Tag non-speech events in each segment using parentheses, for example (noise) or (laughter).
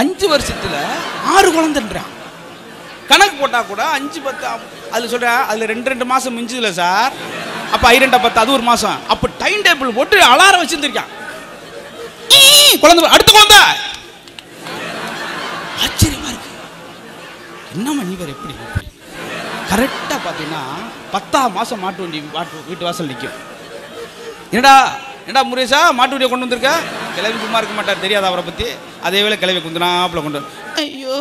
அஞ்சு வருஷத்தில் ஆறு குழந்தைன்றான் கணக்கு போட்டால் கூட அஞ்சு பத்து அதில் சொல்கிறேன் அதில் ரெண்டு ரெண்டு மாதம் மிஞ்சதில்ல சார் அப்போ ஐரெண்டா பத்து அது ஒரு மாதம் அப்போ டைம் டேபிள் போட்டு அலாரம் வச்சுருந்துருக்கான் குழந்தை அடுத்த குழந்தை ஆச்சரியமா இருக்கு என்ன நீ வேற எப்படி கரெக்டாக பார்த்தீங்கன்னா பத்தாம் மாதம் மாட்டு வண்டி மாட்டு வீட்டு வாசல் நிற்கும் என்னடா என்னடா முருகேஷா மாட்டு வீடியோ கொண்டு வந்திருக்கா கிளவி சும்மா இருக்க மாட்டார் தெரியாது அவரை பற்றி அதே வேலை கிளவி குந்தினாப்புல கொண்டு ஐயோ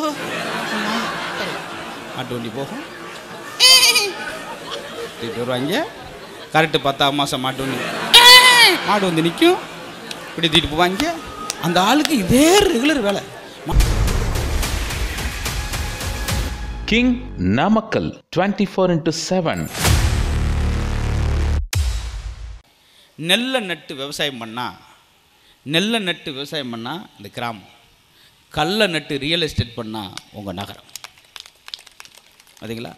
மாட்டு வண்டி போகும் கூட்டிகிட்டு வருவாங்க கரெக்டு பத்தாம் மாதம் மாட்டு வண்டி மாடு வந்து நிற்கும் இப்படி தூக்கிட்டு போவாங்க அந்த ஆளுக்கு இதே ரெகுலர் வேலை king Namakkal twenty four into seven நெல்லை நட்டு விவசாயம் பண்ணால் நெல்லை நட்டு விவசாயம் பண்ணால் இந்த கிராமம் கல்லை நட்டு ரியல் எஸ்டேட் பண்ணால் உங்கள் நகரம் பார்த்தீங்களா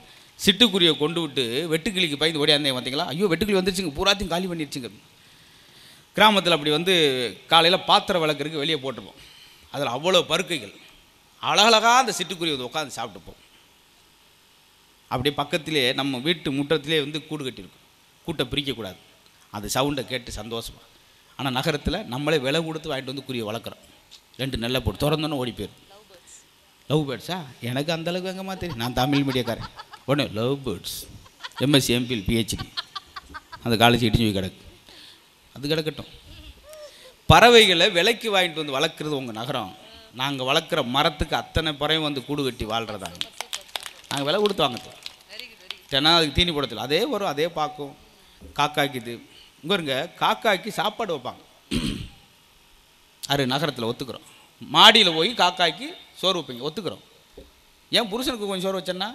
சிட்டுக்குருவியை கொண்டு விட்டு வெட்டுக்கிளிக்கு பயந்து ஓடியாந்தேன் பார்த்தீங்களா ஐயோ வெட்டுக்கிளி வந்துருச்சுங்க பூராத்தையும் காலி பண்ணிடுச்சுங்க கிராமத்தில் அப்படி வந்து காலையில் பாத்திரம் விளக்குறதுக்கு வெளியே போட்டுப்போம் அதில் அவ்வளோ பருக்கைகள் அழகழகாக அந்த சிட்டுக்குருவி வந்து உட்காந்து சாப்பிட்டுப்போம் அப்படியே பக்கத்திலே நம்ம வீட்டு முற்றத்திலே வந்து கூடு கட்டியிருக்கும் கூட்டை பிரிக்கக்கூடாது அது சவுண்டை கேட்டு சந்தோஷமாக ஆனால் நகரத்தில் நம்மளே விலை கொடுத்து வாங்கிட்டு வந்து குருவி வளர்க்குறோம் ரெண்டு நெல்லை போட்டு திறந்தோன்னு ஓடி போயிடும் லவ் பேர்ட்ஸா எனக்கு அந்தளவுக்கு எங்கேம்மா தெரியும் நான் தமிழ் மீடியக்காரன் ஒன்று love birds MSc MPhil PhD அந்த காலேஜ் இடிஞ்சு போய் கிடக்கு அது கிடக்கட்டும் பறவைகளை விலைக்கு வாங்கிட்டு வந்து வளர்க்குறது உங்கள் நகரம் நாங்கள் வளர்க்குற மரத்துக்கு அத்தனை பறவை வந்து கூடு கட்டி வாழ்கிறதாங்க நாங்கள் விலை கொடுத்து வாங்கத்தோம் தென்னா அதுக்கு தீனி போடத்தில் அதே வரும் அதே பார்க்கும் காக்காய்க்கு இங்கே இருங்க காக்காய்க்கு சாப்பாடு வைப்பாங்க (clears throat) அது நகரத்தில் ஒத்துக்கிறோம் மாடியில் போய் காக்காய்க்கு சோறு வைப்பீங்க ஒத்துக்கிறோம் ஏன் புருஷனுக்கு கொஞ்சம் சோறு வச்சேன்னா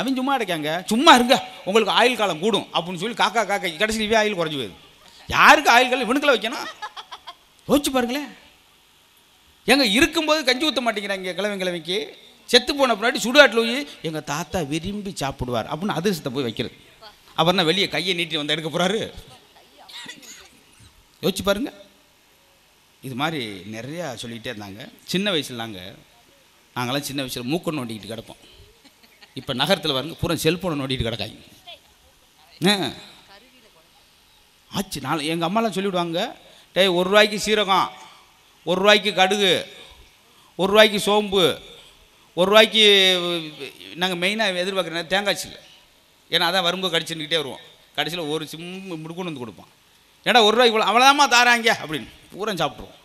அவன் சும்மா அடைக்காங்க சும்மா இருங்க உங்களுக்கு ஆயுள் காலம் கூடும் அப்படின்னு சொல்லி காக்கா காக்கா கடைசிவே ஆயில் குறைஞ்சி போயிடுது யாருக்கு ஆயுள் காலம் இவனுக்கில் வைக்கணும் யோசிச்சு பாருங்களேன் எங்கே இருக்கும்போது கஞ்சி ஊற்ற மாட்டேங்கிறாங்க கிழமை கிழமைக்கு செத்து போன பின்னாடி சுடுகாட்டில் போய் எங்கள் தாத்தா விரும்பி சாப்பிடுவார் அப்படின்னு அதிர்ஷ்டத்தை போய் வைக்கிறது அப்புறம்னா வெளியே கையை நீட்டி வந்து எடுக்க போகிறாரு யோசிச்சு பாருங்க இது மாதிரி நிறையா சொல்லிக்கிட்டே இருந்தாங்க சின்ன வயசில் நாங்கள் நாங்களாம் சின்ன வயசில் மூக்கை நோண்டிக்கிட்டு கிடப்போம் இப்போ நகரத்தில் வருங்க பூரா செல்ஃபோனை நோண்டிட்டு கிடக்காங்க ஆச்சு நான் எங்கள் அம்மாலாம் சொல்லிவிடுவாங்க டேய் ஒரு ரூபாய்க்கு சீரகம் ஒரு ரூபாய்க்கு கடுகு ஒரு ரூபாய்க்கு சோம்பு ஒரு ரூபாய்க்கு நாங்கள் மெயினாக எதிர்பார்க்குறேன் தேங்காய் சில்லு ஏன்னா அதான் வரும்போது கடிச்சுக்கிட்டே வருவோம் கடைசியில் ஒரு சிம் முடுக்குன்னு வந்து கொடுப்பான் ஏடா ஒரு ரூபாய்க்கு இவ்வளோ அவ்வளோதாம்மா தாராங்க அப்படின்னு பூரா சாப்பிட்ருவோம்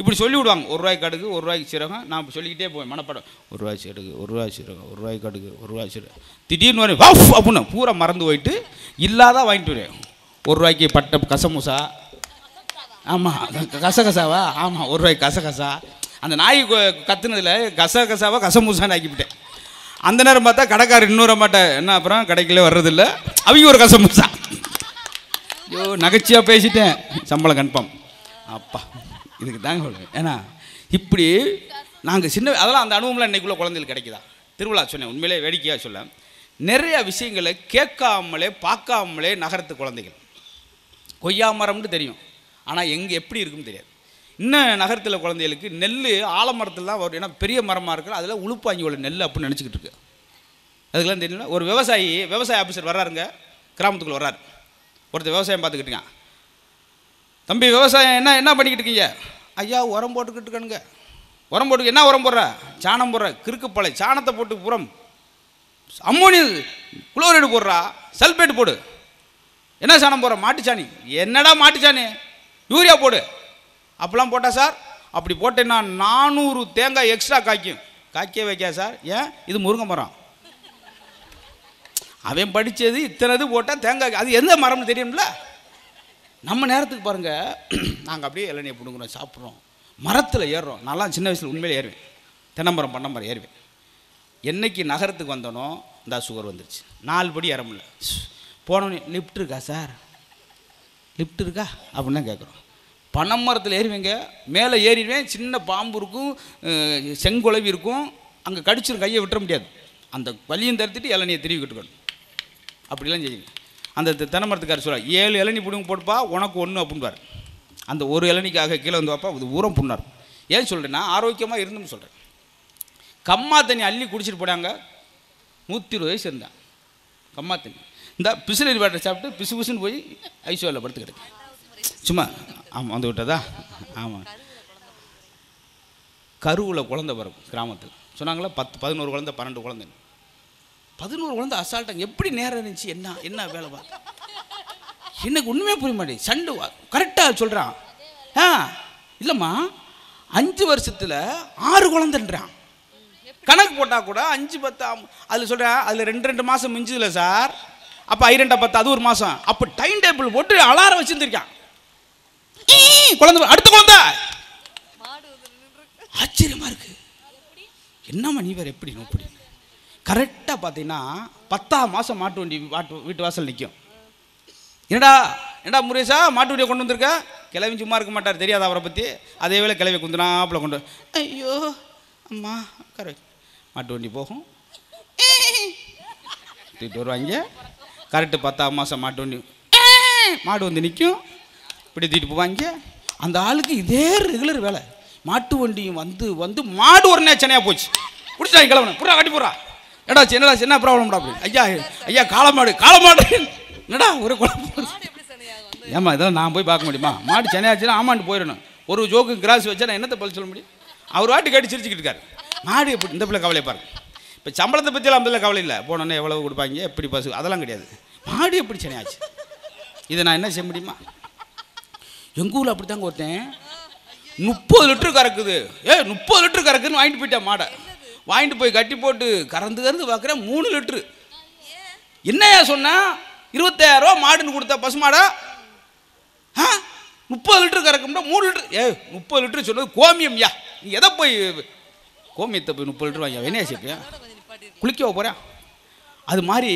இப்படி சொல்லி விடுவாங்க ஒரு ரூபாய்க்கு கடுகு ஒரு ரூபாய்க்கு சீரகம் நான் சொல்லிக்கிட்டே போவேன் மனப்படம் ஒரு ரூபாய் சிறகு ஒரு ரூபாய் சீரகம் ஒரு ரூபாய் கடுகு ஒரு ரூபாய் சீரகம் திடீர்னு வரேன் வஃப் அப்படின்னு பூரா மறந்து போயிட்டு இல்லாதான் வாங்கிட்டு வரேன் ஒரு ரூபாய்க்கு பட்டை கசமுசா ஆமாம் கசகசாவா ஆமாம் ஒரு ரூபாய்க்கு கசகசா அந்த நாய் கத்துனதில் கசகசாவா கசமுசான்னு ஆக்கிவிட்டேன் அந்த நேரம் பார்த்தா கடைக்காரர் இன்னொரு மாட்டேன் என்ன அப்புறம் கடைக்குள்ளே வர்றதில்ல அவங்க ஒரு கசம் ஐயோ நகைச்சியாக பேசிட்டேன் சம்பளம் கன்ஃபார்ம் அப்பா இதுக்கு தாங்க சொல்கிறேன் ஏன்னா இப்படி நாங்கள் சின்ன அதெல்லாம் அந்த அனுபவம்லாம் இன்றைக்குள்ளே குழந்தைகள் கிடைக்குதா திருவிழா சொன்னேன் உண்மையிலே வேடிக்கையாக சொல்ல நிறைய விஷயங்களை கேட்காமலே பார்க்காமலே நகரத்து குழந்தைகள் கொய்யா மரம்னு தெரியும் ஆனால் எங்கே எப்படி இருக்குன்னு தெரியாது இன்னும் நகரத்தில் குழந்தைகளுக்கு நெல் ஆலமரத்தில் தான் வரும் ஏன்னா பெரிய மரமாக இருக்குது அதில் உளுப்பாங்கி உள்ள நெல் அப்படின்னு நினச்சிக்கிட்டு இருக்கு அதுக்கெல்லாம் தெரியல ஒரு விவசாயி விவசாய ஆஃபீஸர் வர்றாருங்க கிராமத்துக்குள்ளே வர்றாரு ஒருத்தர் விவசாயம் பார்த்துக்கிட்டுங்க தம்பி விவசாயம் என்ன என்ன பண்ணிக்கிட்டு இருக்கீங்க ஐயா உரம் போட்டுக்கிட்டு இருக்கணுங்க உரம் போட்டு என்ன உரம் போடுற சாணம் போடுற கிறுக்குப்பாளை சாணத்தை போட்டு புறம் அம்மோனியம் குளோரைடு போடுறா சல்பேட் போடு என்ன சாணம் போடுற மாட்டுச்சாணி என்னடா மாட்டுச்சாணி யூரியா போடு அப்போல்லாம் போட்டால் சார் அப்படி போட்டேன்னா நானூறு தேங்காய் எக்ஸ்ட்ரா காய்க்கும் காய்க்கவே வைக்கா சார் ஏன் இது முருங்கை மரம் அவன் படித்தது இத்தனை இது போட்டால் தேங்காய் அது எந்த மரம்னு தெரியும்ல நம்ம நேரத்துக்கு பாருங்கள் நாங்கள் அப்படியே இளநியை பிடுங்குறோம் சாப்பிட்றோம் மரத்தில் ஏறுறோம் நல்லா சின்ன வயசில் உண்மையில் ஏறுவேன் தென்னமரம் மரம் ஏறுவேன் என்றைக்கு நகரத்துக்கு வந்தனோ இந்த சுகர் வந்துருச்சு நாலு படி ஏற முடியல போனோன்னே லிஃப்ட் இருக்கா சார் லிஃப்ட் இருக்கா அப்படின்னு கேட்குறோம் பனை மரத்தில் ஏறுவேங்க மேலே ஏறிடுவேன் சின்ன பாம்பு இருக்கும் செங்குலவி இருக்கும் அங்கே கடிச்சிரு கையை விட்டுற முடியாது அந்த வலியும் தடுத்துட்டு இளநியை திருவி கட்டுக்கணும் அப்படிலாம் செய்யுங்க அந்த தென்னமரத்துக்காரர் சொல்லுவார் ஏழு இளநி பிடுங்க போட்டுப்பா உனக்கு ஒன்று அப்படின்வார் அந்த ஒரு இளநிக்காக கீழே வந்து வாப்பா அது ஊரம் புண்ணார் ஏன் சொல்கிறேன்னா ஆரோக்கியமாக இருந்தும் சொல்கிறேன் கம்மா தண்ணி அள்ளி குடிச்சிட்டு போனாங்க நூற்றி இருபது வயசு இருந்தேன் கம்மா தண்ணி இந்த பிசுநெறி வாட்டர் சாப்பிட்டு பிசு பிசுன்னு போய் ஐசோவில் படுத்து சும்மா ஆமாம் வந்து விட்டதா ஆமாம் கருவில் குழந்தை பிறக்கும் கிராமத்தில் சொன்னாங்களா பத்து பதினோரு குழந்தை பன்னெண்டு குழந்தை பதினோரு குழந்தை அசால்ட்டாங்க எப்படி நேரம் இருந்துச்சு என்ன என்ன வேலை பார்த்து எனக்கு ஒன்றுமே புரிய மாட்டேங்குது சண்டை கரெக்டாக சொல்கிறான் ஆ இல்லைம்மா அஞ்சு வருஷத்தில் ஆறு குழந்தைன்றான் கணக்கு போட்டால் கூட அஞ்சு பத்து அதில் சொல்கிறேன் அதில் ரெண்டு ரெண்டு மாதம் மிஞ்சதில்லை சார் அப்போ ஐரெண்டா பத்து அது ஒரு மாதம் அப்போ டைம் டேபிள் போட்டு அலாரம் வச்சுருந்துருக்கான் குழந்தை அடுத்த குழந்தை ஆச்சரியமா இருக்கு என்னம்மா நீ வேற எப்படி நோப்படி கரெக்டாக பார்த்தீங்கன்னா பத்தாம் மாதம் மாட்டு வண்டி மாட்டு வீட்டு வாசல் நிற்கும் என்னடா என்னடா முரேஷா மாட்டு வண்டியை கொண்டு வந்திருக்க கிளவி சும்மா இருக்க மாட்டார் தெரியாத அவரை பற்றி அதே வேலை கிளவி குந்தினாப்பில் கொண்டு ஐயோ அம்மா கரெக்ட் மாட்டு வண்டி போகும் தூக்கிட்டு வருவாங்க கரெக்டு பத்தாம் மாதம் மாட்டு வண்டி மாடு வந்து நிற்கும் இப்படி தூக்கிட்டு போவாங்க அந்த ஆளுக்கு இதே ரெகுலர் வேலை மாட்டு வண்டியும் வந்து வந்து மாடு ஒரு நேச்சனையாக போச்சு பிடிச்சா கிளம்பணும் புறா கட்டி போறா எடா சின்னடா என்ன ப்ராப்ளம்டா அப்படி ஐயா ஐயா காலமாடு காலமாடு என்னடா ஒரு குழப்பம் ஏமா இதெல்லாம் நான் போய் பார்க்க முடியுமா மாடு சென்னையாச்சுன்னா ஆமாண்டு போயிடணும் ஒரு ஜோக்கு கிராஸ் வச்சா நான் என்னத்தை பதில் சொல்ல முடியும் அவர் வாட்டு கட்டி சிரிச்சுக்கிட்டு இருக்காரு மாடு எப்படி இந்த பிள்ளை கவலை பாருங்க இப்போ சம்பளத்தை பற்றியெல்லாம் அந்த கவலை இல்லை போனோன்னே எவ்வளவு கொடுப்பாங்க எப்படி பசு அதெல்லாம் கிடையாது மாடு எப்படி சென்னையாச்சு இதை நான் என்ன செய்ய முடியுமா எங்கள் ஊரில் அப்படித்தாங்க தாங்க ஒருத்தன் முப்பது லிட்டரு கறக்குது ஏ முப்பது லிட்டர் கறக்குன்னு வாங்கிட்டு போயிட்டேன் மாடை வாங்கிட்டு போய் கட்டி போட்டு கறந்து கறந்து பார்க்குறேன் மூணு லிட்ரு என்னையா சொன்னால் ரூபா மாடுன்னு கொடுத்த பசு மாடா ஆ முப்பது லிட்டரு கறக்கும்னா மூணு லிட்டரு ஏ முப்பது லிட்ரு சொன்னது கோமியம் யா நீ எதை போய் கோமியத்தை போய் முப்பது லிட்டரு வாங்கியா என்ன சேப்பியா குளிக்க போகிறேன் அது மாதிரி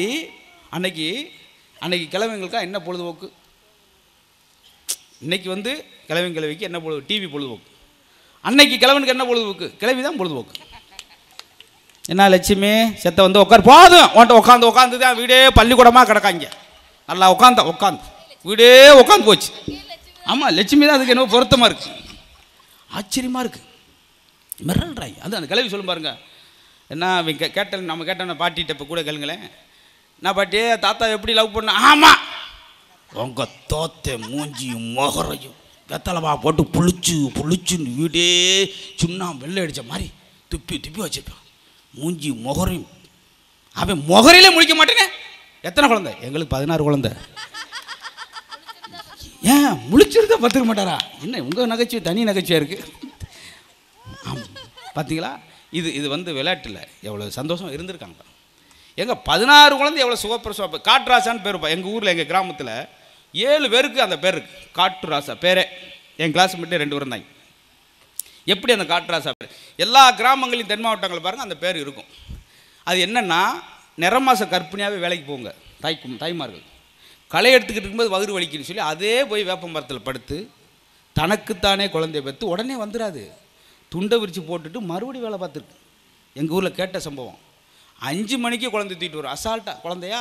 அன்னைக்கு அன்னைக்கு கிழவங்களுக்கா என்ன பொழுதுபோக்கு இன்றைக்கி வந்து கிழவன் கிழவிக்கு என்ன பொழுது டிவி பொழுதுபோக்கு அன்னைக்கு கிழவனுக்கு என்ன பொழுதுபோக்கு கிழவி தான் பொழுதுபோக்கு என்ன லட்சுமி செத்த வந்து உட்கார் போதும் உன்ட்ட உட்காந்து உட்காந்து தான் வீடே பள்ளிக்கூடமாக கிடக்காங்க நல்லா உட்காந்து உட்காந்து வீடே உட்காந்து போச்சு ஆமாம் லட்சுமி தான் அதுக்கு என்னவோ பொருத்தமாக இருக்குது ஆச்சரியமாக இருக்குது மிரல்றாங்க அது அந்த கிழவி சொல்லும் பாருங்கள் என்ன கேட்டேன் நம்ம கேட்டேன் பாட்டிகிட்ட இப்போ கூட கேளுங்களேன் நான் பாட்டி தாத்தா எப்படி லவ் பண்ண ஆமாம் உங்கள் தோத்தை மூஞ்சியும் மொகரையும் வெத்தலைவா போட்டு புளிச்சு புளிச்சுன்னு வீடே சும்னா வெள்ளை அடித்த மாதிரி துப்பி துப்பி வச்சுருப்பான் மூஞ்சி மொகரையும் அவன் மொகரையிலே முழிக்க மாட்டேனே எத்தனை குழந்தை எங்களுக்கு பதினாறு குழந்தை ஏன் முழிச்சிருந்தா பார்த்துக்க மாட்டாரா என்ன உங்கள் நகைச்சுவை தனி நகைச்சுவை இருக்குது ஆமாம் பார்த்தீங்களா இது இது வந்து விளையாட்டில் எவ்வளோ சந்தோஷம் இருந்திருக்காங்க எங்கள் பதினாறு குழந்தை எவ்வளோ சுகப்பிரசவம் காட்ராசான்னு பேருப்பா எங்கள் ஊரில் எங்கள் கிராமத்தில் ஏழு பேருக்கு அந்த பேர் காற்று ராசா பேரே என் கிளாஸ் மட்டும் ரெண்டு பேரும் தான் எப்படி அந்த காற்று ராசா பேர் எல்லா கிராமங்களையும் தென் மாவட்டங்கள் பாருங்கள் அந்த பேர் இருக்கும் அது என்னென்னா நிறமாச கற்பிணியாகவே வேலைக்கு போங்க தாய்க்கும் தாய்மார்கள் களை எடுத்துக்கிட்டு இருக்கும்போது வகுறு வலிக்குன்னு சொல்லி அதே போய் வேப்ப மரத்தில் படுத்து தனக்குத்தானே குழந்தைய பெற்று உடனே வந்துடாது துண்டை விரித்து போட்டுட்டு மறுபடியும் வேலை பார்த்துருக்கு எங்கள் ஊரில் கேட்ட சம்பவம் அஞ்சு மணிக்கு குழந்தை தூக்கிட்டு வரும் அசால்ட்டாக குழந்தையா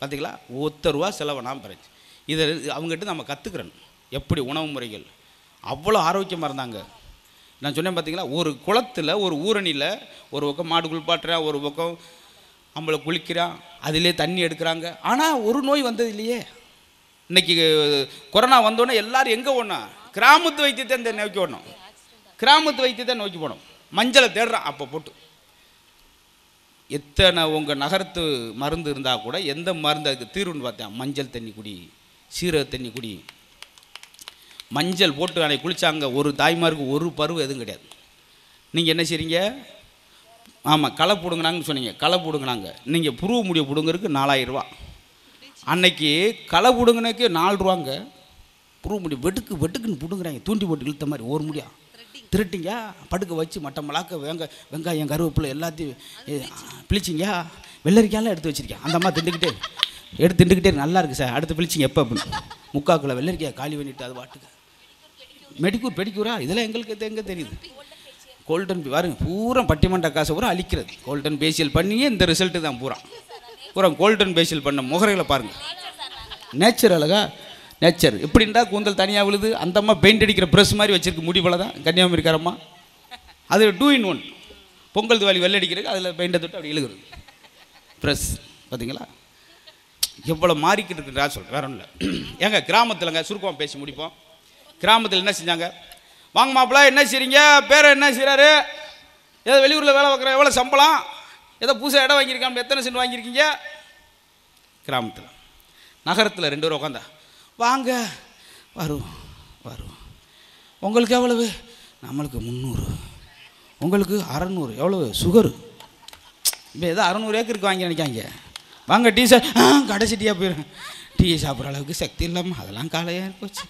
பார்த்தீங்களா ஒத்த ரூபா செலவனாம் பிறச்சு இதை அவங்ககிட்ட நம்ம கற்றுக்கிறோம் எப்படி உணவு முறைகள் அவ்வளோ ஆரோக்கியமாக இருந்தாங்க நான் சொன்னேன் பார்த்தீங்களா ஒரு குளத்தில் ஒரு ஊரணியில் ஒரு பக்கம் மாடு குளிப்பாட்டுறா ஒரு பக்கம் நம்மளை குளிக்கிறான் அதிலே தண்ணி எடுக்கிறாங்க ஆனால் ஒரு நோய் வந்தது இல்லையே இன்றைக்கி கொரோனா வந்தோடனே எல்லோரும் எங்கே ஓடணும் கிராமத்து வைத்தியத்தை இந்த நோக்கி ஓடணும் கிராமத்து வைத்தியத்தை நோக்கி போனோம் மஞ்சளை தேடுறான் அப்போ போட்டு எத்தனை உங்கள் நகரத்து மருந்து இருந்தால் கூட எந்த மருந்து அதுக்கு தீர்வுன்னு பார்த்தேன் மஞ்சள் தண்ணி குடி சீரக தண்ணி குடி மஞ்சள் போட்டு அதை குளித்தாங்க ஒரு தாய்மாருக்கு ஒரு பருவம் எதுவும் கிடையாது நீங்கள் என்ன செய்கிறீங்க ஆமாம் களை போடுங்கனாங்கன்னு சொன்னீங்க களை போடுங்கனாங்க நீங்கள் புருவ முடிய பிடுங்கிறதுக்கு நாலாயிரரூவா அன்னைக்கு களை பிடுங்கினக்கு நாலு ரூபாங்க புருவ முடியும் வெட்டுக்கு வெட்டுக்குன்னு பிடுங்குறாங்க தூண்டி போட்டு இழுத்த மாதிரி ஒரு முடியும் திருட்டிங்க படுக்க வச்சு மட்டம் மிளாக்க வெங்க வெங்காயம் கருவேப்பிலை எல்லாத்தையும் பிளிச்சிங்க வெள்ளரிக்காயெல்லாம் எடுத்து வச்சுருக்கேன் அந்த அம்மா திண்டுக்கிட்டே எடுத்து திண்டுக்கிட்டே நல்லா இருக்குது சார் அடுத்து பிளிச்சிங்க எப்போ அப்படின்னு முக்காக்குள்ள வெள்ளரிக்காய் காலி பண்ணிட்டு அது பாட்டுக்கு மெடிக்கூர் பெடிக்கூரா இதெல்லாம் எங்களுக்கு எங்கே தெரியுது கோல்டன் பாருங்க பூரா பட்டிமன்ற காசை பூரா அழிக்கிறது கோல்டன் பேசியல் பண்ணியே இந்த ரிசல்ட்டு தான் பூரா பூரா கோல்டன் பேசியல் பண்ண முகரையில் பாருங்கள் நேச்சுரலாக நேச்சர் எப்படின்டா கூந்தல் தனியாக விழுது அந்த அம்மா பெயிண்ட் அடிக்கிற ப்ரெஷ் மாதிரி வச்சுருக்கு முடிவில் தான் கன்னியாகுமரி காரம்மா அது டூ இன் ஒன் பொங்கல் வெள்ளை வெள்ளடிக்கிறதுக்கு அதில் பெயிண்டை தொட்டு அப்படி எழுகிறது ப்ரெஷ் பார்த்தீங்களா எவ்வளோ மாறிக்கிட்டு இருக்குன்றா சொல்கிறேன் வேற ஒன்றும் (clears throat) ஏங்க கிராமத்தில்ங்க சுருக்கமாக பேசி முடிப்போம் கிராமத்தில் என்ன செஞ்சாங்க வாங்க மாப்பிள்ள என்ன செய்றீங்க பேர் என்ன செய்கிறாரு ஏதோ வெளியூரில் வேலை பார்க்குற எவ்வளோ சம்பளம் ஏதோ புதுசாக இடம் வாங்கியிருக்காங்க எத்தனை சென்ட் வாங்கியிருக்கீங்க கிராமத்தில் நகரத்தில் ரெண்டு பேரும் உட்காந்தா வாங்க வரும் வரும் உங்களுக்கு எவ்வளவு நம்மளுக்கு முந்நூறு உங்களுக்கு அறநூறு எவ்வளவு சுகரு இப்போ ஏதோ அறநூறு ஏக்கருக்கு வாங்கி நினைக்காங்க வாங்க டீ சார் கடைசிட்டியாக போயிடும் டீ சாப்பிட்ற அளவுக்கு சக்தி இல்லாமல் அதெல்லாம் காலையாக இருக்கோச்சு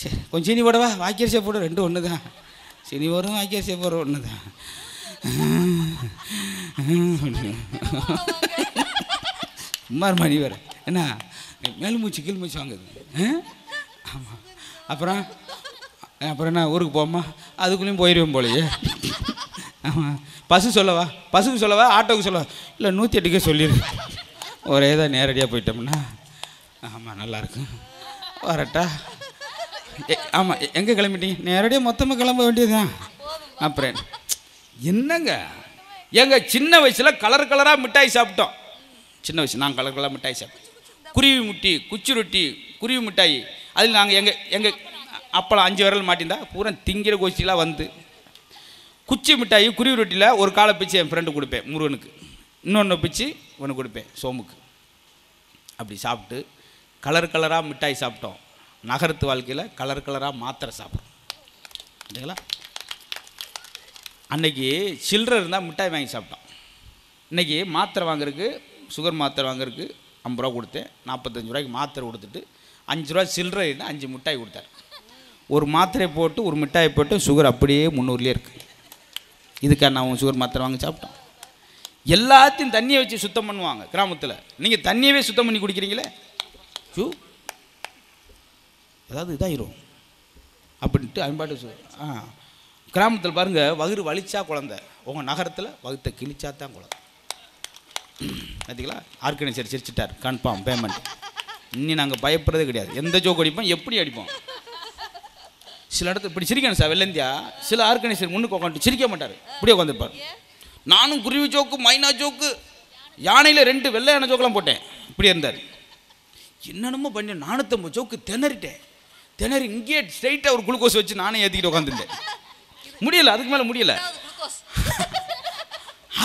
சரி கொஞ்சம் சீனி போடவா வாக்கியரிசியை போட ரெண்டும் ஒன்று தான் சீனி போடும் வாக்கியரிசியை போடுற ஒன்று தான் சும்மா மணி வர என்ன மூச்சு கீழ் மூச்சு வாங்குது ஆமாம் அப்புறம் அப்புறம் என்ன ஊருக்கு போமா அதுக்குள்ளேயும் போயிடுவேன் போலையே ஆமாம் பசு சொல்லவா பசுக்கு சொல்லவா ஆட்டோவுக்கு சொல்லவா இல்லை நூற்றி எட்டுக்கே சொல்லிடு ஒரே தான் நேரடியாக போயிட்டோம்னா ஆமாம் நல்லாயிருக்கும் வரட்டா ஆமாம் எங்கே கிளம்பிட்டீங்க நேரடியாக மொத்தமாக கிளம்ப வேண்டியதுதான் அப்புறம் என்னங்க எங்கள் சின்ன வயசில் கலர் கலராக மிட்டாய் சாப்பிட்டோம் சின்ன வயசு நான் கலர் கலராக மிட்டாய் சாப்பிட்டேன் குருவி முட்டி குச்சி ரொட்டி குருவி மிட்டாய் அதில் நாங்கள் எங்கள் எங்கள் அப்பளம் அஞ்சு விரல் மாட்டிருந்தா பூரா திங்கிற கோஷ்டிலாம் வந்து குச்சி மிட்டாயி குருவி ரொட்டியில் ஒரு காலை பிச்சு என் ஃப்ரெண்டு கொடுப்பேன் முருகனுக்கு இன்னொன்று பிச்சு ஒன்று கொடுப்பேன் சோமுக்கு அப்படி சாப்பிட்டு கலர் கலராக மிட்டாய் சாப்பிட்டோம் நகரத்து வாழ்க்கையில் கலர் கலராக மாத்திரை சாப்பிட்றோம் இல்லைங்களா அன்றைக்கி சில்லற இருந்தால் மிட்டாய் வாங்கி சாப்பிட்டோம் இன்றைக்கி மாத்திரை வாங்குறதுக்கு சுகர் மாத்திரை வாங்குறதுக்கு ஐம்பது ரூபா கொடுத்தேன் நாற்பத்தஞ்சு ரூபாய்க்கு மாத்திரை கொடுத்துட்டு அஞ்சு ரூபா சில்லறை அஞ்சு மிட்டாய் கொடுத்தார் ஒரு மாத்திரை போட்டு ஒரு மிட்டாய் போட்டு சுகர் அப்படியே முந்நூறுலேயே இருக்குது இதுக்காக நான் உங்கள் சுகர் மாத்திரை வாங்கி சாப்பிட்டோம் எல்லாத்தையும் தண்ணியை வச்சு சுத்தம் பண்ணுவாங்க கிராமத்தில் நீங்கள் தண்ணியவே சுத்தம் பண்ணி குடிக்கிறீங்களே ஷூ ஏதாவது இதாகிரும் அப்படின்ட்டு அன்பாட்டு சுகர் ஆ கிராமத்தில் பாருங்கள் வயிறு வலிச்சா குழந்த உங்கள் நகரத்தில் வகுத்தை கிழிச்சா தான் குழந்தை பார்த்தீங்களா ஆர்கனைசர் சிரிச்சிட்டார் கன்ஃபார்ம் பேமெண்ட் இனி நாங்கள் பயப்படுறதே கிடையாது எந்த ஜோக் அடிப்போம் எப்படி அடிப்போம் சில இடத்துல இப்படி சிரிக்கணும் சார் வெள்ளந்தியா சில ஆர்கனைசர் முன்னுக்கு உட்காந்து சிரிக்க மாட்டார் இப்படி உட்காந்துருப்பார் நானும் குருவி ஜோக்கு மைனா ஜோக்கு யானையில் ரெண்டு வெள்ளை யானை ஜோக்கெலாம் போட்டேன் இப்படி இருந்தார் என்னென்னமோ பண்ணி நானூற்றம்பது ஜோக்கு திணறிட்டேன் திணறி இங்கேயே ஸ்ட்ரைட்டாக ஒரு குளுக்கோஸ் வச்சு நானே ஏற்றிக்கிட்டு உட்காந்துருந்தேன் முடியலை அதுக்கு மேலே முடியலை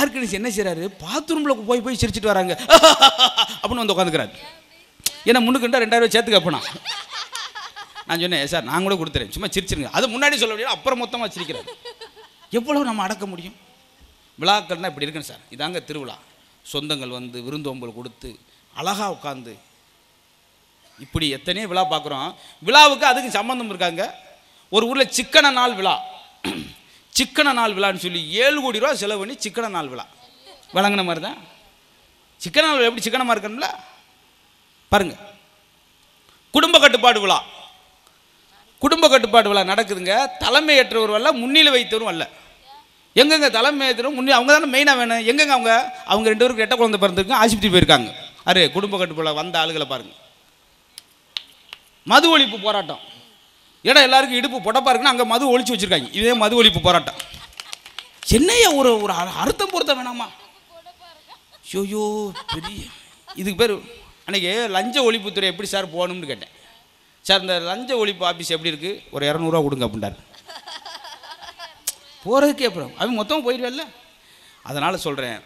மார்க்கனிஸ் என்ன செய்கிறாரு பாத்ரூமில் போய் போய் சிரிச்சிட்டு வராங்க (laughs) அப்படின்னு வந்து உட்காந்துக்கிறாரு ஏன்னா முன்னுக்குண்டா ரெண்டாயிரம் ரூபாய் சேர்த்துக்க அப்போனா நான் சொன்னேன் சார் நான் கூட கொடுத்துறேன் சும்மா சிரிச்சிருங்க அது முன்னாடி சொல்ல முடியாது அப்புறம் மொத்தமாக சிரிக்கிறாரு எவ்வளோ நம்ம அடக்க முடியும் விழாக்கள்னால் இப்படி இருக்குன்னு சார் இதாங்க திருவிழா சொந்தங்கள் வந்து விருந்தோம்பல் கொடுத்து அழகாக உட்காந்து இப்படி எத்தனையோ விழா பார்க்குறோம் விழாவுக்கு அதுக்கு சம்மந்தம் இருக்காங்க ஒரு ஊரில் சிக்கன நாள் விழா சிக்கன நாள் விழான்னு சொல்லி ஏழு கோடி ரூபா செலவு பண்ணி சிக்கன நாள் விழா வழங்கின மாதிரி தான் சிக்கன நாள் எப்படி சிக்கனமாக இருக்கணும்ல பாருங்க குடும்ப கட்டுப்பாடு விழா குடும்ப கட்டுப்பாடு விழா நடக்குதுங்க தலைமை ஏற்றவர் வரல முன்னிலை வைத்தவரும் வரல எங்கெங்க தலைமை ஏற்றவரும் முன்னே அவங்க தானே மெயினாக வேணும் எங்கெங்க அவங்க அவங்க ரெண்டு பேருக்கு எட்ட குழந்தை பிறந்திருக்கு ஆஸ்பத்திரி போயிருக்காங்க அரே குடும்ப கட்டுப்பாடு வந்த ஆளுகளை பாருங்க மது ஒழிப்பு போராட்டம் ஏடா எல்லாருக்கும் இடுப்பு பொடப்பாக இருக்குன்னா அங்கே மது ஒழிச்சு வச்சுருக்காங்க இதே மது ஒழிப்பு போராட்டம் என்னையா ஒரு ஒரு அர்த்தம் பொருத்த வேணாமா ஐயோ பெரிய இதுக்கு பேர் அன்றைக்கி லஞ்ச ஒழிப்புத்துறை எப்படி சார் போகணும்னு கேட்டேன் சார் இந்த லஞ்ச ஒழிப்பு ஆஃபீஸ் எப்படி இருக்குது ஒரு இரநூறுவா கொடுங்க அப்படின்றார் போகிறதுக்கே அப்புறம் அவன் மொத்தமாக போயிடுவேல்ல அதனால் சொல்கிறேன்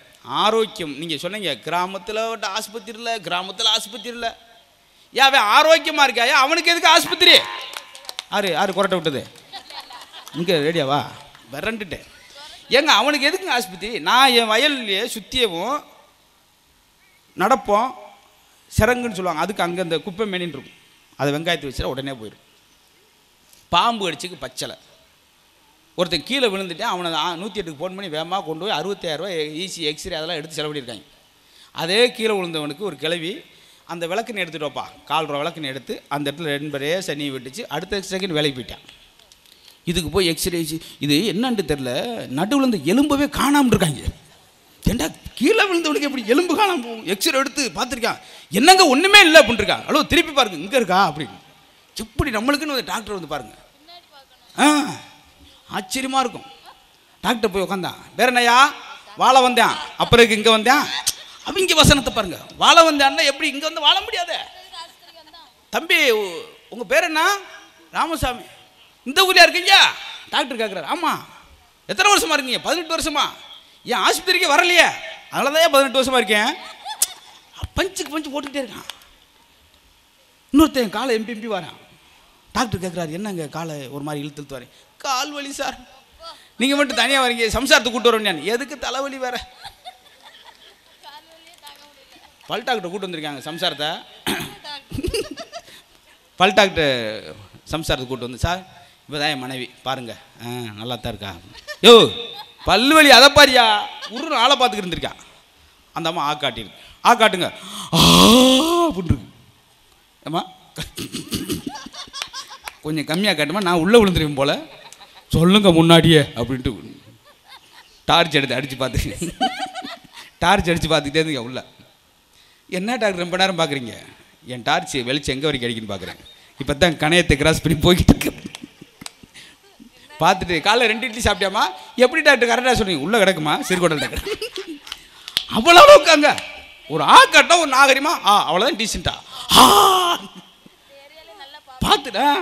ஆரோக்கியம் நீங்கள் சொன்னீங்க கிராமத்தில் ஆஸ்பத்திரியில் கிராமத்தில் ஆஸ்பத்திரியில் ஏன் அவன் ஆரோக்கியமாக இருக்காயா அவனுக்கு எதுக்கு ஆஸ்பத்திரி ஆறு ஆறு கொரட்டை விட்டது இங்கே ரேடியாவா விரண்டுட்டேன் ஏங்க அவனுக்கு எதுக்குங்க ஆஸ்பத்திரி நான் என் வயல்லையே சுற்றியவும் நடப்போம் சிறங்குன்னு சொல்லுவாங்க அதுக்கு அங்கே இந்த குப்பை மேனின்னு இருக்கும் அதை வெங்காயத்தை வச்சுட்டு உடனே போயிடும் பாம்பு அடிச்சுக்கு பச்சலை ஒருத்தன் கீழே விழுந்துட்டு அவனை நூற்றி எட்டுக்கு ஃபோன் பண்ணி வேகமாக கொண்டு போய் அறுபத்தாயிரரூவா ஈஸி எக்ஸ்ரே அதெல்லாம் எடுத்து செலவிடிருக்காங்க அதே கீழே விழுந்தவனுக்கு ஒரு கிளவி அந்த விளக்குன்னு எடுத்துகிட்டோப்பா கால் ரூபா விளக்குன்னு எடுத்து அந்த இடத்துல ரெண்டு பேரே சனி விட்டுச்சு அடுத்த செகண்ட் வேலைக்கு போயிட்டேன் இதுக்கு போய் எக்ஸ்ரே இது என்னன்ட்டு தெரில நடுவில் இந்த எலும்பவே காணாமல் இருக்காங்க ஏண்டா கீழே விழுந்தவனுக்கு எப்படி எலும்பு காணாமல் போகும் எக்ஸ்ரே எடுத்து பார்த்துருக்கான் என்னங்க ஒன்றுமே இல்லை அப்படின்ட்டுருக்கா ஹலோ திருப்பி பாருங்க இங்கே இருக்கா அப்படின்னு எப்படி நம்மளுக்குன்னு வந்து டாக்டர் வந்து பாருங்கள் ஆ ஆச்சரியமாக இருக்கும் டாக்டர் போய் உட்காந்தான் வேறு என்னையா வாழை வந்தேன் அப்புறம் இங்கே வந்தேன் அவங்க வசனத்தை பாருங்க வாழ அண்ணன் எப்படி இங்கே வந்து வாழ முடியாத தம்பி உங்கள் பேர் என்ன ராமசாமி இந்த ஊரில் இருக்கீங்க டாக்டர் கேட்குறாரு ஆமாம் எத்தனை வருஷமா இருக்கீங்க பதினெட்டு வருஷமா என் ஆஸ்பத்திரிக்கே வரலையே அதனாலதான் தான் பதினெட்டு வருஷமா இருக்கேன் பஞ்சுக்கு பஞ்சு போட்டுக்கிட்டே இருக்கான் இன்னொருத்தன் காலை எம்பி வரேன் டாக்டர் கேட்குறாரு என்னங்க காலை ஒரு மாதிரி இழுத்து வரேன் கால் வலி சார் நீங்கள் மட்டும் தனியாக வரீங்க சம்சாரத்தை கூட்டு வரோம் எதுக்கு தலைவலி வேறு பல்டாக்டர் கூட்டு வந்திருக்காங்க சம்சாரத்தை (laughs) பல்டாக்டர் சம்சாரத்தை கூட்டு வந்து சார் இப்போ தான் என் மனைவி பாருங்கள் ஆ நல்லா தான் இருக்கா யோ பல்வழி அதை பாரியா உரு ஆளை பார்த்துக்கிட்டு இருந்திருக்கா அந்த அம்மா ஆ காட்டியிருக்கு ஆ காட்டுங்க அப்படின்ருக்கு அம்மா கொஞ்சம் கம்மியாக காட்டுமா நான் உள்ளே விழுந்துருவேன் போல் சொல்லுங்க முன்னாடியே அப்படின்ட்டு டார்ச் எடுத்து அடித்து பார்த்துக்கிட்டே டார்ச் அடித்து பார்த்துக்கிட்டே இருந்தீங்க உள்ளே என்ன டாக்டர் ரொம்ப நேரம் பார்க்குறீங்க என் டார்ச் வெளிச்சம் எங்கே வரைக்கும் அடிக்குன்னு பார்க்குறேன் இப்போ தான் கணையத்தை கிராஸ் பண்ணி போய்கிட்டு இருக்கு பார்த்துட்டு காலைல ரெண்டு இட்லி சாப்பிட்டாமா எப்படி டாக்டர் கரெக்டாக சொன்னீங்க உள்ளே கிடக்குமா சிறுகோடல் டாக்டர் அவ்வளோ உட்காங்க ஒரு ஆ கட்டம் ஒரு நாகரிகமா ஆ அவ்வளோதான் டீசெண்டா பார்த்துட்டேன்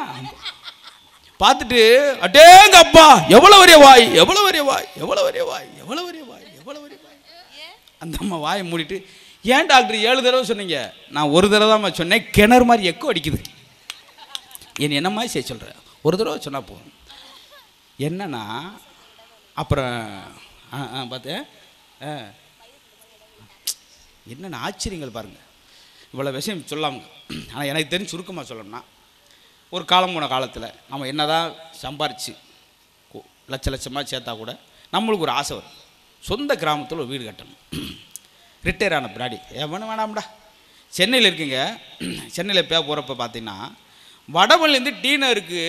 பார்த்துட்டு அட்டேங்க அப்பா எவ்வளோ வரைய வாய் எவ்வளோ வரைய வாய் எவ்வளோ வரைய வாய் எவ்வளோ வரைய வாய் எவ்வளோ வரைய வாய் அந்த அம்மா வாயை மூடிட்டு ஏன் டாக்டர் ஏழு தடவை சொன்னீங்க நான் ஒரு தடவை தான் சொன்னேன் கிணறு மாதிரி எக்கோ அடிக்குது என்ன என்ன மாதிரி செய்ய சொல்கிறேன் ஒரு தடவை சொன்னால் போதும் என்னன்னா அப்புறம் ஆ ஆ பார்த்தேன் என்னென்ன ஆச்சரியங்கள் பாருங்கள் இவ்வளோ விஷயம் சொல்லாமல் ஆனால் எனக்கு தெரிஞ்சு சுருக்கமாக சொல்லணும்னா ஒரு காலம் போன காலத்தில் நம்ம என்ன தான் சம்பாரித்து லட்ச லட்சமாக சேர்த்தா கூட நம்மளுக்கு ஒரு ஆசை வரும் சொந்த கிராமத்தில் ஒரு வீடு கட்டணும் ரிட்டையர் ஆன பிராடி எவனும் வேணாம்டா சென்னையில் இருக்குங்க சென்னையில் பே போகிறப்ப பார்த்தீங்கன்னா வடமல்லேருந்து டீனருக்கு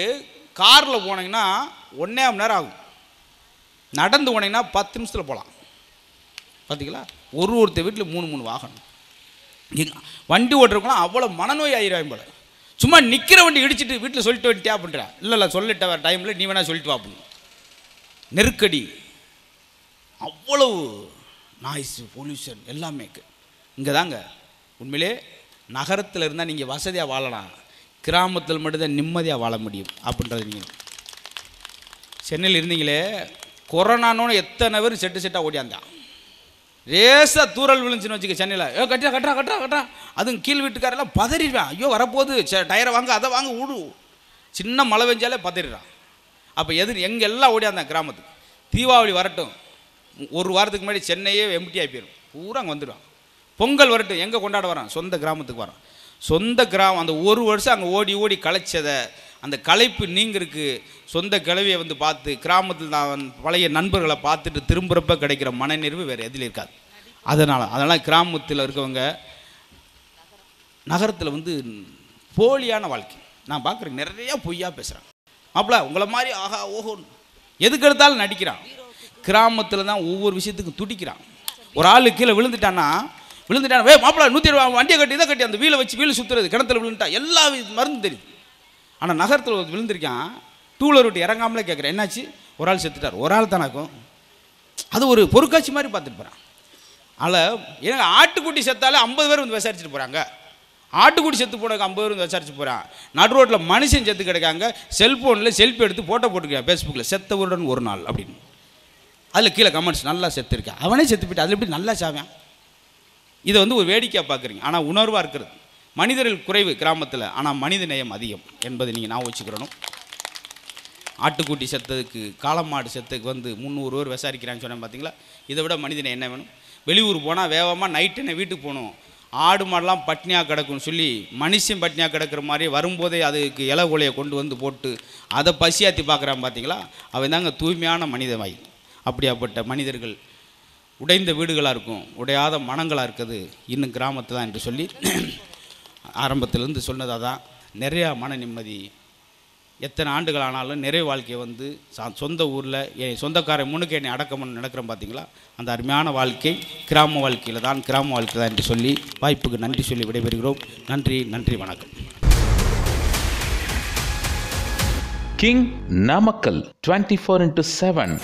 காரில் போனீங்கன்னா ஒன்றே மணி நேரம் ஆகும் நடந்து போனீங்கன்னா பத்து நிமிஷத்தில் போகலாம் பார்த்தீங்களா ஒரு ஒருத்தர் வீட்டில் மூணு மூணு வாகனம் வண்டி ஓட்டுறக்கலாம் அவ்வளோ மனநோய் ஆயிரம் போல சும்மா நிற்கிற வண்டி இடிச்சிட்டு வீட்டில் சொல்லிட்டு வந்துட்டியா அப்படின்றா இல்லை இல்லை சொல்லிட்ட வேறு டைமில் நீ வேணால் சொல்லிட்டு அப்படின்னு நெருக்கடி அவ்வளவு நாய்ஸு பொல்யூஷன் எல்லாமே இங்கே தாங்க உண்மையிலே நகரத்தில் இருந்தால் நீங்கள் வசதியாக வாழலாம் கிராமத்தில் மட்டும்தான் நிம்மதியாக வாழ முடியும் அப்படின்றது நீங்கள் சென்னையில் இருந்தீங்களே கொரோனானோன்னு எத்தனை பேர் செட்டு செட்டாக ஓடியாந்தான் ரேசாக தூரல் விழுந்துச்சுன்னு வச்சுக்க சென்னையில் ஏ கட்டா கட்டா கட்டா கட்டா அதுவும் கீழ் வீட்டுக்காரெல்லாம் பதறிடுவேன் ஐயோ வரப்போகுது டயரை வாங்க அதை வாங்க ஊடு சின்ன மழை பெஞ்சாலே பதறிடுறான் அப்போ எது எங்கெல்லாம் ஓடியாந்தான் கிராமத்துக்கு தீபாவளி வரட்டும் ஒரு வாரத்துக்கு முன்னாடி சென்னையே எம்டி போயிடும் பூரா அங்கே வந்துடுவான் பொங்கல் வரட்டும் எங்கே கொண்டாட வரான் சொந்த கிராமத்துக்கு வரான் சொந்த கிராமம் அந்த ஒரு வருஷம் அங்கே ஓடி ஓடி களைச்சதை அந்த கலைப்பு நீங்கிறதுக்கு சொந்த கிழவியை வந்து பார்த்து கிராமத்தில் நான் பழைய நண்பர்களை பார்த்துட்டு திரும்புகிறப்ப கிடைக்கிற மனநிறைவு வேறு எதில் இருக்காது அதனால் அதனால் கிராமத்தில் இருக்கவங்க நகரத்தில் வந்து போலியான வாழ்க்கை நான் பார்க்குறேன் நிறையா பொய்யா பேசுகிறேன் அப்பல உங்களை மாதிரி ஆஹா ஓஹோன்னு எதுக்கு எடுத்தாலும் நடிக்கிறான் கிராமத்தில் தான் ஒவ்வொரு விஷயத்துக்கும் துடிக்கிறான் ஒரு ஆள் கீழே விழுந்துட்டான்னா விழுந்துட்டான் வே மாப்பிள்ள நூற்றி இருபது வண்டியை கட்டி தான் கட்டி அந்த வீலை வச்சு வீல் சுற்றுறது கிணத்துல விழுந்துட்டா எல்லா மருந்து தெரியுது ஆனால் நகரத்தில் விழுந்திருக்கான் டூலர் விட்டு இறங்காமலே கேட்குறேன் என்னாச்சு ஒரு ஆள் செத்துட்டார் ஒரு ஆள் தானாக்கும் அது ஒரு பொருட்காட்சி மாதிரி பார்த்துட்டு போகிறான் அதில் எனக்கு ஆட்டுக்குட்டி செத்தாலே ஐம்பது பேர் வந்து விசாரிச்சுட்டு போகிறாங்க ஆட்டுக்குட்டி செத்து போனதுக்கு ஐம்பது பேர் வந்து விசாரிச்சு போகிறான் நடு ரோட்டில் மனுஷன் செத்து கிடைக்காங்க செல்ஃபோனில் செல்ஃபி எடுத்து ஃபோட்டோ போட்டுக்கிறான் ஃபேஸ்புக்கில் செத்தவருடன் ஒரு நாள் அப்படின்னு அதில் கீழே கமெண்ட்ஸ் நல்லா இருக்கேன் அவனே செத்து போயிட்டு அதில் எப்படி நல்லா சாவேன் இதை வந்து ஒரு வேடிக்கையாக பார்க்குறீங்க ஆனால் உணர்வாக இருக்கிறது மனிதர்கள் குறைவு கிராமத்தில் ஆனால் மனித நேயம் அதிகம் என்பதை நீங்கள் நான் வச்சுக்கிறணும் ஆட்டுக்குட்டி செத்ததுக்கு மாடு செத்ததுக்கு வந்து முந்நூறு பேர் விசாரிக்கிறான்னு சொன்னேன் பார்த்தீங்களா இதை விட மனிதனை என்ன வேணும் வெளியூர் போனால் வேகமாக நைட்டு என்ன வீட்டுக்கு போகணும் ஆடு மாடெலாம் பட்னியாக கிடக்கும்னு சொல்லி மனுஷன் பட்னியாக கிடக்கிற மாதிரி வரும்போதே அதுக்கு இலை கொலையை கொண்டு வந்து போட்டு அதை பசியாற்றி பார்க்குறான் பார்த்தீங்களா அவன் தாங்க தூய்மையான மனித அப்படியாப்பட்ட மனிதர்கள் உடைந்த வீடுகளாக இருக்கும் உடையாத மனங்களாக இருக்குது இன்னும் கிராமத்து தான் என்று சொல்லி (clears throat) ஆரம்பத்திலேருந்து சொன்னதாக தான் நிறையா மன நிம்மதி எத்தனை ஆண்டுகள் ஆனாலும் நிறைய வாழ்க்கையை வந்து சொந்த ஊரில் என் சொந்தக்காரன் முன்னுக்கு என்னை அடக்கம்னு நடக்கிறோம் பார்த்தீங்களா அந்த அருமையான வாழ்க்கை கிராம வாழ்க்கையில் தான் கிராம வாழ்க்கை தான் என்று சொல்லி வாய்ப்புக்கு நன்றி சொல்லி விடைபெறுகிறோம் நன்றி நன்றி வணக்கம் king Namakkal twenty four into seven